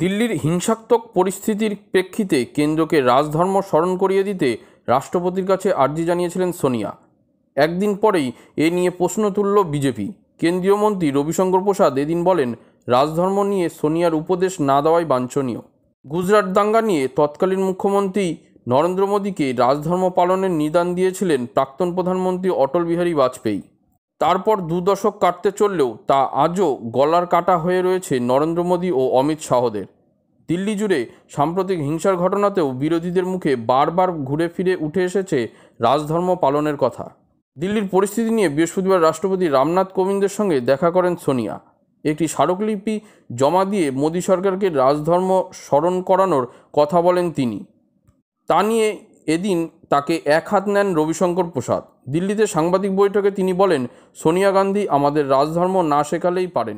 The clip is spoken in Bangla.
দিল্লির হিংসাত্মক পরিস্থিতির প্রেক্ষিতে কেন্দ্রকে রাজধর্ম স্মরণ করিয়ে দিতে রাষ্ট্রপতির কাছে আর্জি জানিয়েছিলেন সোনিয়া একদিন পরেই এ নিয়ে প্রশ্ন তুলল বিজেপি কেন্দ্রীয় মন্ত্রী রবিশঙ্কর প্রসাদ এদিন বলেন রাজধর্ম নিয়ে সোনিয়ার উপদেশ না দেওয়াই বাঞ্ছনীয় গুজরাট দাঙ্গা নিয়ে তৎকালীন মুখ্যমন্ত্রী নরেন্দ্র মোদীকে রাজধর্ম পালনের নিদান দিয়েছিলেন প্রাক্তন প্রধানমন্ত্রী অটল বিহারী বাজপেয়ী তারপর দু দশক কাটতে চললেও তা আজও গলার কাটা হয়ে রয়েছে নরেন্দ্র মোদী ও অমিত শাহদের দিল্লি জুড়ে সাম্প্রতিক হিংসার ঘটনাতেও বিরোধীদের মুখে বারবার ঘুরে ফিরে উঠে এসেছে রাজধর্ম পালনের কথা দিল্লির পরিস্থিতি নিয়ে বৃহস্পতিবার রাষ্ট্রপতি রামনাথ কোবিন্দের সঙ্গে দেখা করেন সোনিয়া একটি স্মারকলিপি জমা দিয়ে মোদী সরকারকে রাজধর্ম স্মরণ করানোর কথা বলেন তিনি তা নিয়ে এদিন তাকে এক হাত নেন রবিশঙ্কর প্রসাদ দিল্লিতে সাংবাদিক বৈঠকে তিনি বলেন সোনিয়া গান্ধী আমাদের রাজধর্ম না শেখালেই পারেন